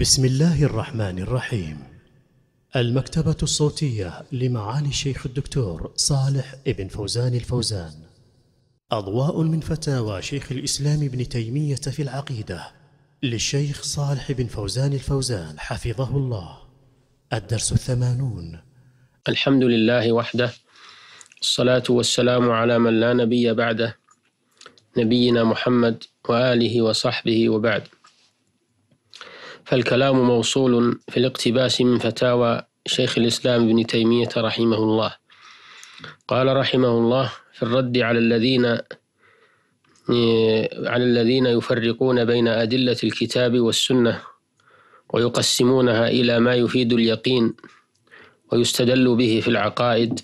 بسم الله الرحمن الرحيم المكتبة الصوتية لمعالي الشيخ الدكتور صالح ابن فوزان الفوزان أضواء من فتاوى شيخ الإسلام ابن تيمية في العقيدة للشيخ صالح بن فوزان الفوزان حفظه الله الدرس الثمانون الحمد لله وحده الصلاة والسلام على من لا نبي بعده نبينا محمد وآله وصحبه وبعد فالكلام موصول في الاقتباس من فتاوى شيخ الإسلام ابن تيمية رحمه الله قال رحمه الله في الرد على الذين على الذين يفرقون بين أدلة الكتاب والسنة ويقسمونها إلى ما يفيد اليقين ويستدل به في العقائد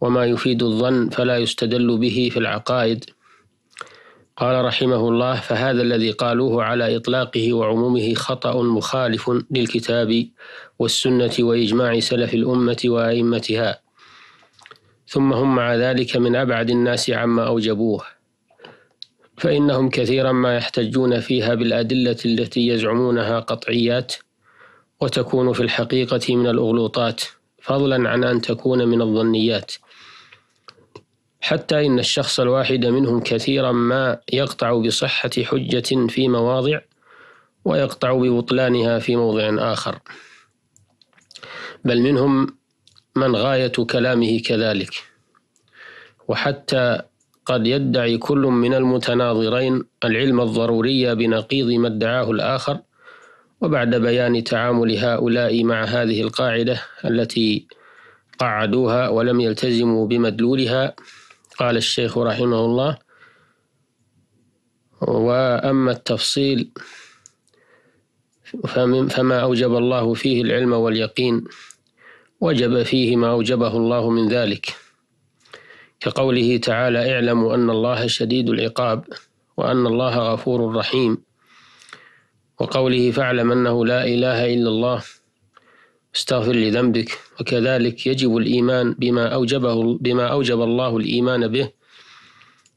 وما يفيد الظن فلا يستدل به في العقائد قال رحمه الله فهذا الذي قالوه على إطلاقه وعمومه خطأ مخالف للكتاب والسنة وإجماع سلف الأمة وأئمتها ثم هم مع ذلك من أبعد الناس عما أوجبوه فإنهم كثيرا ما يحتجون فيها بالأدلة التي يزعمونها قطعيات وتكون في الحقيقة من الأغلوطات فضلا عن أن تكون من الظنيات حتى إن الشخص الواحد منهم كثيرا ما يقطع بصحة حجة في مواضع ويقطع ببطلانها في موضع آخر بل منهم من غاية كلامه كذلك وحتى قد يدعي كل من المتناظرين العلم الضروري بنقيض ما ادعاه الآخر وبعد بيان تعامل هؤلاء مع هذه القاعدة التي قعدوها ولم يلتزموا بمدلولها قال الشيخ رحمه الله وأما التفصيل فما أوجب الله فيه العلم واليقين وجب فيه ما أوجبه الله من ذلك كقوله تعالى اعلموا أن الله شديد العقاب وأن الله غفور رحيم وقوله فاعلم أنه لا إله إلا الله استغفر لذنبك وكذلك يجب الإيمان بما أوجبه بما أوجب الله الإيمان به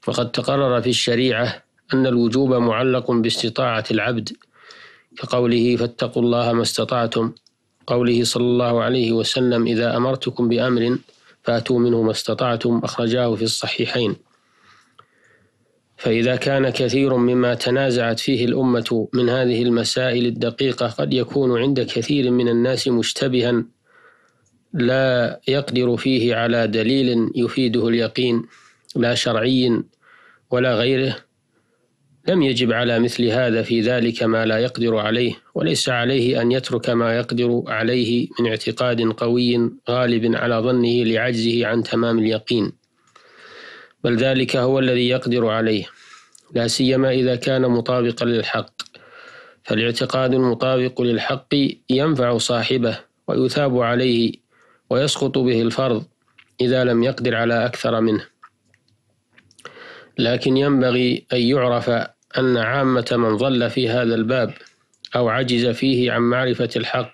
وقد تقرر في الشريعة أن الوجوب معلق باستطاعة العبد كقوله فاتقوا الله ما استطعتم قوله صلى الله عليه وسلم إذا أمرتكم بأمر فأتوا منه ما استطعتم أخرجاه في الصحيحين فإذا كان كثير مما تنازعت فيه الأمة من هذه المسائل الدقيقة قد يكون عند كثير من الناس مشتبها لا يقدر فيه على دليل يفيده اليقين لا شرعي ولا غيره لم يجب على مثل هذا في ذلك ما لا يقدر عليه وليس عليه أن يترك ما يقدر عليه من اعتقاد قوي غالب على ظنه لعجزه عن تمام اليقين بل ذلك هو الذي يقدر عليه لا سيما إذا كان مطابقا للحق فالاعتقاد المطابق للحق ينفع صاحبه ويثاب عليه ويسقط به الفرض إذا لم يقدر على أكثر منه لكن ينبغي أن يعرف أن عامة من ضل في هذا الباب أو عجز فيه عن معرفة الحق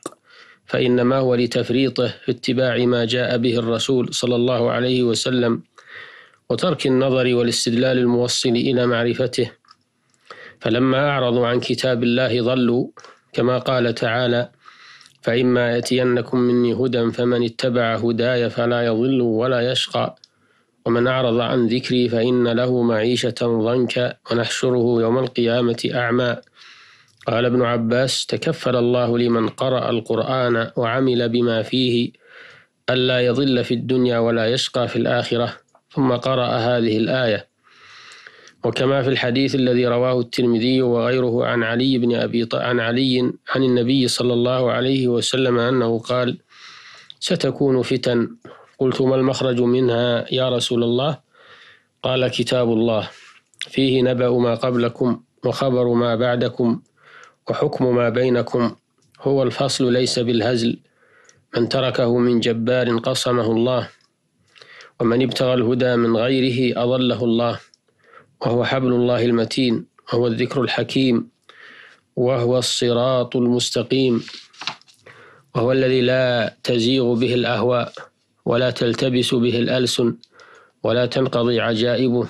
فإنما هو لتفريطه في اتباع ما جاء به الرسول صلى الله عليه وسلم وترك النظر والاستدلال الموصل إلى معرفته فلما أعرضوا عن كتاب الله ضلوا كما قال تعالى فإما يأتينكم مني هدى فمن اتبع هداي فلا يضل ولا يشقى ومن أعرض عن ذكري فإن له معيشة ضنكا ونحشره يوم القيامة أعمى قال ابن عباس تكفل الله لمن قرأ القرآن وعمل بما فيه ألا يضل في الدنيا ولا يشقى في الآخرة ثم قرأ هذه الآية وكما في الحديث الذي رواه الترمذي وغيره عن علي بن أبي ط... عن علي عن النبي صلى الله عليه وسلم أنه قال ستكون فتن قلت ما المخرج منها يا رسول الله قال كتاب الله فيه نبأ ما قبلكم وخبر ما بعدكم وحكم ما بينكم هو الفصل ليس بالهزل من تركه من جبار قصمه الله ومن ابتغى الهدى من غيره أضله الله وهو حبل الله المتين وهو الذكر الحكيم وهو الصراط المستقيم وهو الذي لا تزيغ به الأهواء ولا تلتبس به الألسن ولا تنقضي عجائبه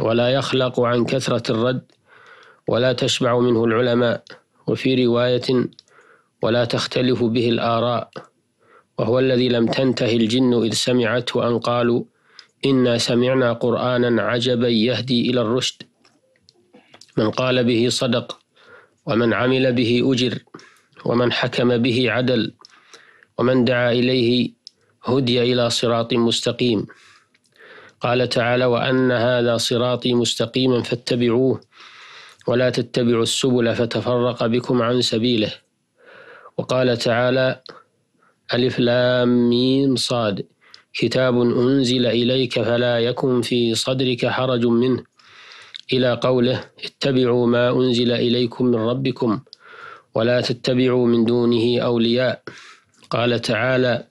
ولا يخلق عن كثرة الرد ولا تشبع منه العلماء وفي رواية ولا تختلف به الآراء وهو الذي لم تنته الجن إذ سمعته أن قالوا إنا سمعنا قرآنا عجبا يهدي إلى الرشد من قال به صدق ومن عمل به أجر ومن حكم به عدل ومن دعا إليه هدي إلى صراط مستقيم قال تعالى وأن هذا صراطي مستقيما فاتبعوه ولا تتبعوا السبل فتفرق بكم عن سبيله وقال تعالى ألف لام ميم صاد كتاب أنزل إليك فلا يكن في صدرك حرج منه إلى قوله اتبعوا ما أنزل إليكم من ربكم ولا تتبعوا من دونه أولياء قال تعالى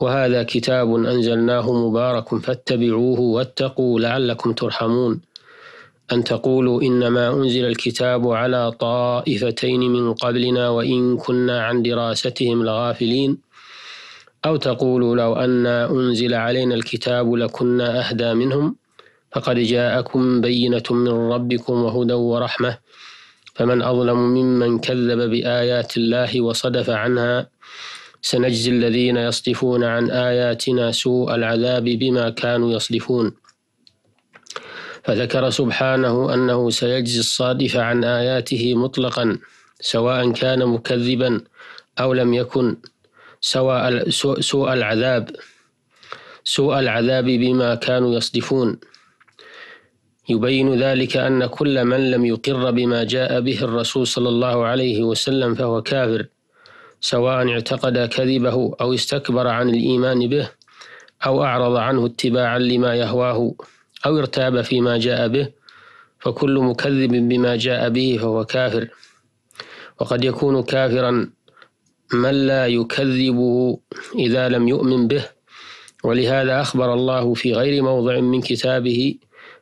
وهذا كتاب أنزلناه مبارك فاتبعوه واتقوا لعلكم ترحمون أن تقولوا إنما أنزل الكتاب على طائفتين من قبلنا وإن كنا عن دراستهم لغافلين أو تقولوا لو أن أنزل علينا الكتاب لكنا أهدى منهم فقد جاءكم بينة من ربكم وهدى ورحمة فمن أظلم ممن كذب بآيات الله وصدف عنها سنجزي الذين يصدفون عن آياتنا سوء العذاب بما كانوا يصدفون فذكر سبحانه أنه سيجزي الصادف عن آياته مطلقا سواء كان مكذبا أو لم يكن سواء سوء العذاب سوء العذاب بما كانوا يصدفون يبين ذلك أن كل من لم يقر بما جاء به الرسول صلى الله عليه وسلم فهو كافر سواء اعتقد كذبه أو استكبر عن الإيمان به أو أعرض عنه اتباعا لما يهواه أو ارتاب فيما جاء به فكل مكذب بما جاء به فهو كافر وقد يكون كافرا من لا يكذبه إذا لم يؤمن به ولهذا أخبر الله في غير موضع من كتابه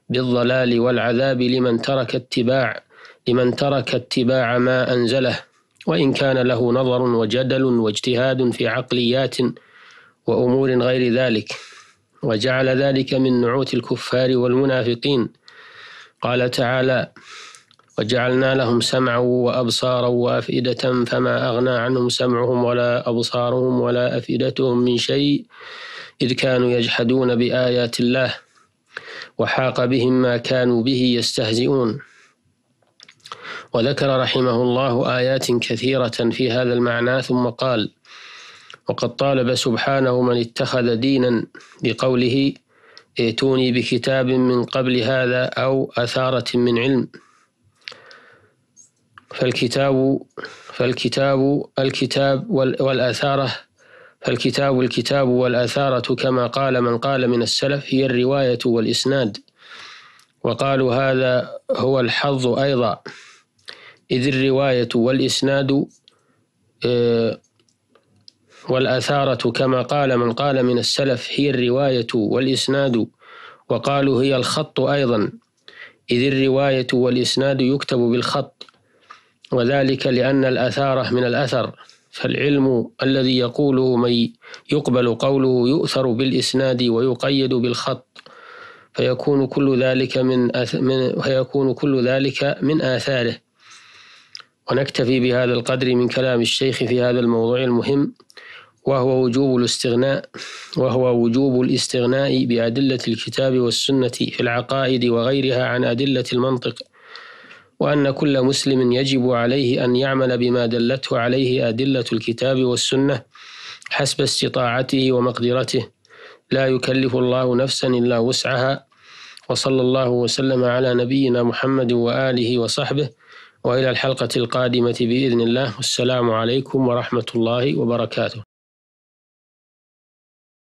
بالضلال والعذاب لمن ترك اتباع لمن ترك اتباع ما أنزله وإن كان له نظر وجدل واجتهاد في عقليات وأمور غير ذلك وجعل ذلك من نعوت الكفار والمنافقين قال تعالى وجعلنا لهم سمعا وأبصارا وأفئدة فما أغنى عنهم سمعهم ولا أبصارهم ولا أفئدتهم من شيء إذ كانوا يجحدون بآيات الله وحاق بهم ما كانوا به يستهزئون وذكر رحمه الله آيات كثيرة في هذا المعنى ثم قال وقد طالب سبحانه من اتخذ دينا بقوله ائتوني بكتاب من قبل هذا أو أثارة من علم فالكتاب فالكتاب الكتاب والأثارة فالكتاب الكتاب والأثارة كما قال من قال من السلف هي الرواية والإسناد وقالوا هذا هو الحظ أيضا إذ الرواية والإسناد آه، والأثارة كما قال من قال من السلف هي الرواية والإسناد وقالوا هي الخط أيضا إذ الرواية والإسناد يكتب بالخط وذلك لأن الأثار من الأثر فالعلم الذي يقوله من يقبل قوله يؤثر بالإسناد ويقيد بالخط فيكون كل ذلك من فيكون كل ذلك من آثاره ونكتفي بهذا القدر من كلام الشيخ في هذا الموضوع المهم وهو وجوب الاستغناء وهو وجوب الاستغناء بأدلة الكتاب والسنة في العقائد وغيرها عن أدلة المنطق وأن كل مسلم يجب عليه أن يعمل بما دلته عليه أدلة الكتاب والسنة حسب استطاعته ومقدرته لا يكلف الله نفسا إلا وسعها وصلى الله وسلم على نبينا محمد وآله وصحبه وإلى الحلقة القادمة بإذن الله والسلام عليكم ورحمة الله وبركاته